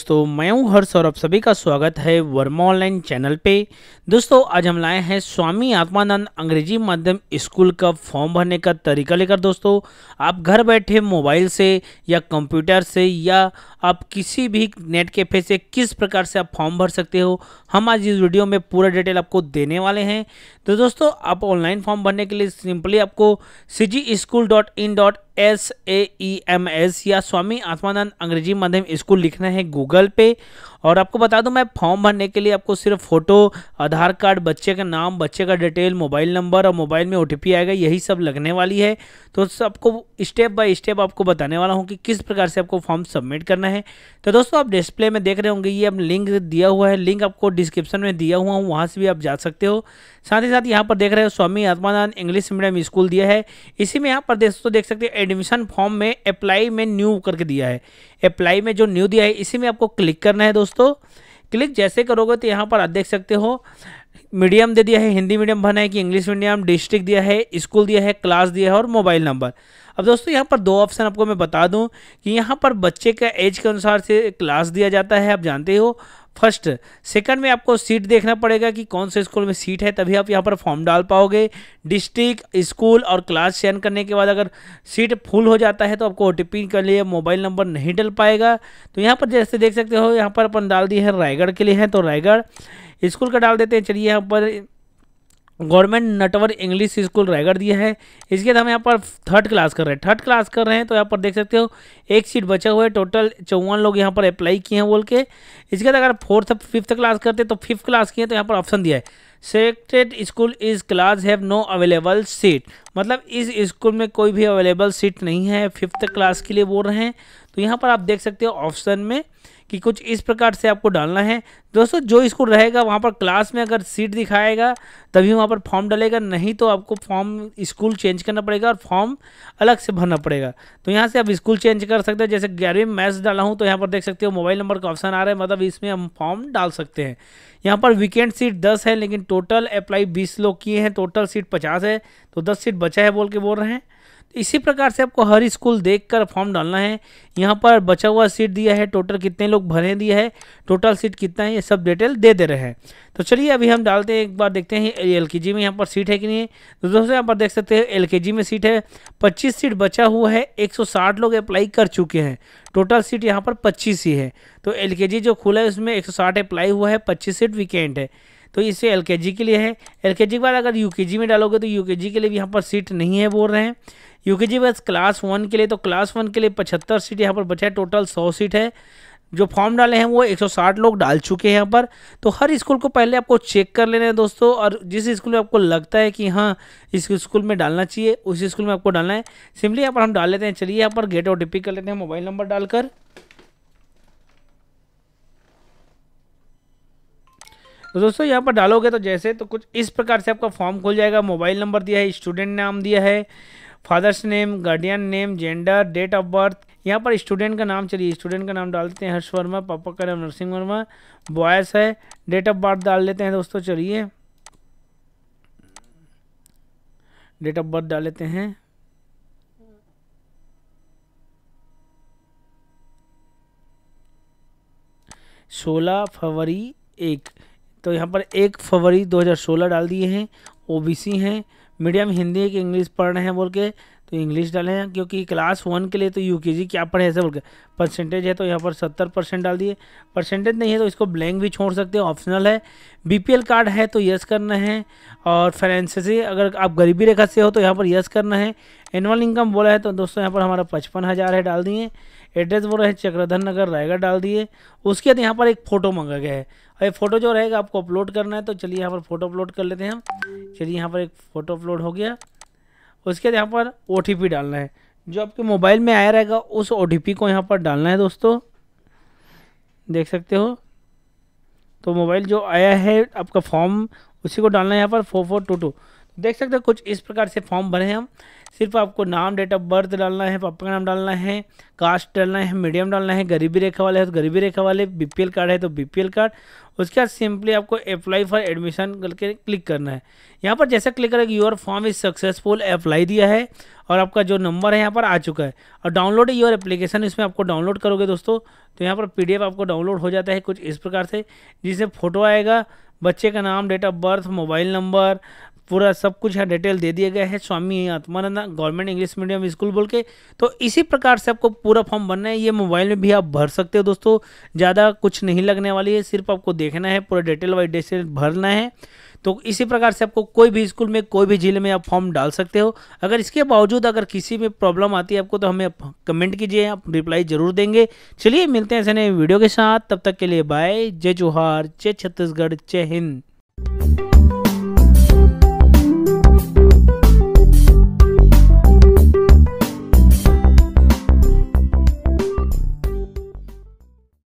दोस्तों मैं हूं हर्ष और आप सभी का स्वागत है वर्मा ऑनलाइन चैनल पे दोस्तों आज हम लाए हैं स्वामी आत्मानंद अंग्रेजी माध्यम स्कूल का फॉर्म भरने का तरीका लेकर दोस्तों आप घर बैठे मोबाइल से या कंप्यूटर से या आप किसी भी नेट कैफे से किस प्रकार से आप फॉर्म भर सकते हो हम आज इस वीडियो में पूरा डिटेल आपको देने वाले हैं तो दोस्तों आप ऑनलाइन फॉर्म भरने के लिए सिंपली आपको C G school dot in dot S A E M S या स्वामी आत्मानंद अंग्रेजी माध्यम स्कूल लिखना है गूगल पे और आपको बता दूं मैं फॉर्म भरने के लिए आपको सिर्फ फोटो आधार कार्ड बच्चे का नाम बच्चे का डिटेल मोबाइल नंबर और मोबाइल में ओ आएगा यही सब लगने वाली है तो सबको स्टेप बाय स्टेप आपको बताने वाला हूँ कि किस प्रकार से आपको फॉर्म सबमिट करना है तो दोस्तों आप डिस्प्ले में देख रहे होंगे ये अब लिंक दिया हुआ है लिंक आपको डिस्क्रिप्शन में दिया हुआ हूँ वहाँ से भी आप जा सकते हो साथ ही साथ यहाँ पर देख रहे हो Swami Atmanand English medium school दिया है इसी में यहाँ पर दोस्तों देख सकते हैं एडमिशन फॉर्म में अप्लाई में न्यू करके दिया है अप्लाई में जो न्यू दिया है इसी में आपको क्लिक करना है दोस्तों दोस्तों क्लिक जैसे करोगे तो यहाँ पर आप देख सकते हो मीडियम दे दिया है हिंदी मीडियम भरना है कि इंग्लिश मीडियम डिस्ट्रिक्ट दिया है स्कूल दिया है क्लास दिया है और मोबाइल नंबर अब दोस्तों यहाँ पर दो ऑप्शन आपको मैं बता दूँ कि यहाँ पर बच्चे का एज के अनुसार से क्लास दिया जाता है आप जानते हो फर्स्ट सेकंड में आपको सीट देखना पड़ेगा कि कौन से स्कूल में सीट है तभी आप यहाँ पर फॉर्म डाल पाओगे डिस्ट्रिक्ट स्कूल और क्लास चयन करने के बाद अगर सीट फुल हो जाता है तो आपको ओ के लिए मोबाइल नंबर नहीं डल पाएगा तो यहाँ पर जैसे देख सकते हो यहाँ पर अपन डाल दिए हैं रायगढ़ के लिए हैं तो रायगढ़ स्कूल का डाल देते हैं चलिए यहाँ पर government Natwar English school Raigarh दिया है इसके बाद हम यहाँ पर थर्ड क्लास कर रहे हैं थर्ड क्लास कर रहे हैं तो यहाँ पर देख सकते हो एक सीट बचा हुआ है टोटल चौवन लोग यहाँ पर अप्लाई किए हैं बोल के इसके बाद अगर फोर्थ फिफ्थ क्लास करते तो फिफ्थ क्लास किए तो यहाँ पर ऑप्शन दिया है selected school is class have no available seat मतलब इस स्कूल में कोई भी अवेलेबल सीट नहीं है फिफ्थ क्लास के लिए बोल रहे हैं तो यहाँ पर आप देख सकते हो ऑप्शन में कि कुछ इस प्रकार से आपको डालना है दोस्तों जो इसको रहेगा वहाँ पर क्लास में अगर सीट दिखाएगा तभी वहाँ पर फॉर्म डलेगा नहीं तो आपको फॉर्म स्कूल चेंज करना पड़ेगा और फॉर्म अलग से भरना पड़ेगा तो यहाँ से आप स्कूल चेंज कर सकते हैं जैसे ग्यारहवीं मैथ्स डाला हूँ तो यहाँ पर देख सकते हो मोबाइल नंबर का ऑप्शन आ रहा है मतलब इसमें हम फॉर्म डाल सकते हैं यहाँ पर वीकेंड सीट दस है लेकिन टोटल अप्लाई बीस लोग किए हैं टोटल सीट पचास है तो दस सीट बचा है बोल के बोल रहे हैं तो इसी प्रकार से आपको हर स्कूल देखकर फॉर्म डालना है यहाँ पर बचा हुआ सीट दिया है टोटल कितने लोग भरे दिया है टोटल सीट कितना है ये सब डिटेल दे दे रहे हैं तो चलिए अभी हम डालते हैं एक बार देखते हैं एल में यहाँ पर सीट है कि नहीं तो दोस्तों यहाँ पर देख सकते हैं एल में सीट है पच्चीस सीट बचा हुआ है एक लोग अप्लाई कर चुके हैं टोटल सीट यहाँ पर पच्चीस ही है तो एल जो खुला है उसमें एक अप्लाई हुआ है पच्चीस सीट वीकेंड है तो इसे एल के लिए है एल के बाद अगर यू में डालोगे तो यू के लिए भी यहाँ पर सीट नहीं है बोल रहे हैं यू के बस क्लास वन के लिए तो क्लास वन के लिए पचहत्तर सीट यहाँ पर बचा है टोटल सौ सीट है जो फॉर्म डाले हैं वो 160 लोग डाल चुके हैं यहाँ पर तो हर स्कूल को पहले आपको चेक कर लेना है दोस्तों और जिस स्कूल में आपको लगता है कि हाँ इस स्कूल में डालना चाहिए उस स्कूल में आपको डालना है सिंपली यहाँ पर हम डाल लेते हैं चलिए यहाँ पर गेट ओ कर लेते हैं मोबाइल नंबर डालकर तो दोस्तों यहाँ पर डालोगे तो जैसे तो कुछ इस प्रकार से आपका फॉर्म खुल जाएगा मोबाइल नंबर दिया है स्टूडेंट नाम दिया है father's name guardian name gender date of birth यहाँ पर स्टूडेंट का नाम चलिए स्टूडेंट का नाम डाल देते हैं हर्ष वर्मा पापा का नाम नरसिंह वर्मा बॉयस है डेट ऑफ बर्थ डाल लेते हैं दोस्तों चलिए डेट ऑफ बर्थ डाल लेते हैं सोलह फरवरी एक तो यहाँ पर एक फरवरी 2016 डाल दिए हैं ओबीसी हैं मीडियम हिंदी के इंग्लिश पढ़ रहे हैं बोल के तो इंग्लिश डाले हैं क्योंकि क्लास वन के लिए तो यू के क्या पढ़े ऐसे बोल के परसेंटेज है तो यहाँ पर सत्तर परसेंट डाल दिए परसेंटेज नहीं है तो इसको ब्लैंक भी छोड़ सकते हैं ऑप्शनल है बीपीएल कार्ड है तो यस करना है और फाइनेंशियली अगर आप गरीबी रेखा से हो तो यहाँ पर यस करना है एनुअल इनकम बोला है तो दोस्तों यहाँ पर हमारा पचपन हज़ार है डाल दिए एड्रेस वो रहे चक्रधर नगर रायगढ़ डाल दिए उसके बाद यहाँ पर एक फ़ोटो मंगा गया है और ये फ़ोटो जो रहेगा आपको अपलोड करना है तो चलिए यहाँ पर फ़ोटो अपलोड कर लेते हैं हम चलिए यहाँ पर एक फ़ोटो अपलोड हो गया उसके बाद यहाँ पर ओ डालना है जो आपके मोबाइल में आया रहेगा उस ओ को यहाँ पर डालना है दोस्तों देख सकते हो तो मोबाइल जो आया है आपका फॉर्म उसी को डालना है यहाँ पर फोर फोर टू टू देख सकते हो कुछ इस प्रकार से फॉर्म भरे हैं हम सिर्फ आपको नाम डेट ऑफ बर्थ डालना है पापा का नाम डालना है कास्ट डालना है मीडियम डालना है गरीबी रेखा वाले है तो गरीबी रेखा वाले बीपीएल कार्ड है तो बीपीएल कार्ड उसके बाद सिंपली आपको अप्लाई फॉर एडमिशन करके क्लिक करना है यहाँ पर जैसा क्लिक करेगा your form is successful apply दिया है और आपका जो नंबर है यहाँ पर आ चुका है और डाउनलोड योर एप्लीकेशन इसमें आपको डाउनलोड करोगे दोस्तों तो यहाँ पर पी आपको डाउनलोड हो जाता है कुछ इस प्रकार से जिसमें फ़ोटो आएगा बच्चे का नाम date of birth mobile number पूरा सब कुछ है डिटेल दे दिया गया है Swami Atmanand government English medium school बोल के तो इसी प्रकार से आपको पूरा फॉर्म भरना है ये मोबाइल में भी आप भर सकते हो दोस्तों ज़्यादा कुछ नहीं लगने वाली है सिर्फ आपको देखना है पूरा डिटेल वाइज डिटेल भरना है तो इसी प्रकार से आपको कोई भी स्कूल में कोई भी ज़िले में आप फॉर्म डाल सकते हो अगर इसके बावजूद अगर किसी में प्रॉब्लम आती है आपको तो हमें कमेंट कीजिए आप रिप्लाई ज़रूर देंगे चलिए मिलते हैं ऐसे नए वीडियो के साथ तब तक के लिए बाय जय जोहार जय छत्तीसगढ़ जय हिंद